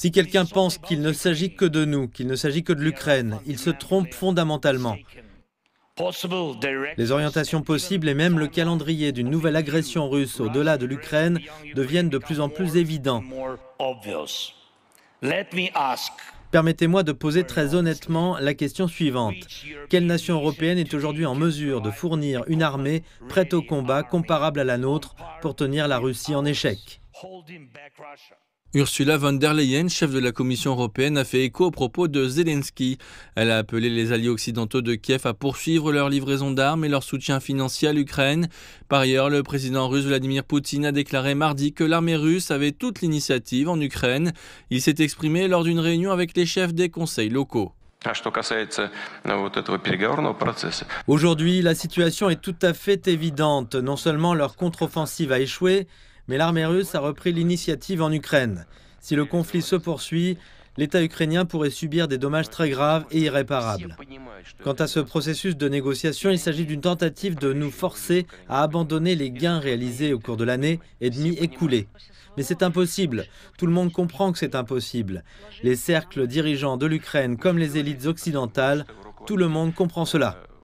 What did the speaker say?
Si quelqu'un pense qu'il ne s'agit que de nous, qu'il ne s'agit que de l'Ukraine, il se trompe fondamentalement. Les orientations possibles et même le calendrier d'une nouvelle agression russe au-delà de l'Ukraine deviennent de plus en plus évidents. Permettez-moi de poser très honnêtement la question suivante. Quelle nation européenne est aujourd'hui en mesure de fournir une armée prête au combat comparable à la nôtre pour tenir la Russie en échec Ursula von der Leyen, chef de la Commission européenne, a fait écho aux propos de Zelensky. Elle a appelé les alliés occidentaux de Kiev à poursuivre leur livraison d'armes et leur soutien financier à l'Ukraine. Par ailleurs, le président russe Vladimir Poutine a déclaré mardi que l'armée russe avait toute l'initiative en Ukraine. Il s'est exprimé lors d'une réunion avec les chefs des conseils locaux. Э, Aujourd'hui, la situation est tout à fait évidente. Non seulement leur contre-offensive a échoué, mais l'armée russe a repris l'initiative en Ukraine. Si le conflit se poursuit, l'État ukrainien pourrait subir des dommages très graves et irréparables. Quant à ce processus de négociation, il s'agit d'une tentative de nous forcer à abandonner les gains réalisés au cours de l'année et demie écoulée. Mais c'est impossible. Tout le monde comprend que c'est impossible. Les cercles dirigeants de l'Ukraine comme les élites occidentales, tout le monde comprend cela.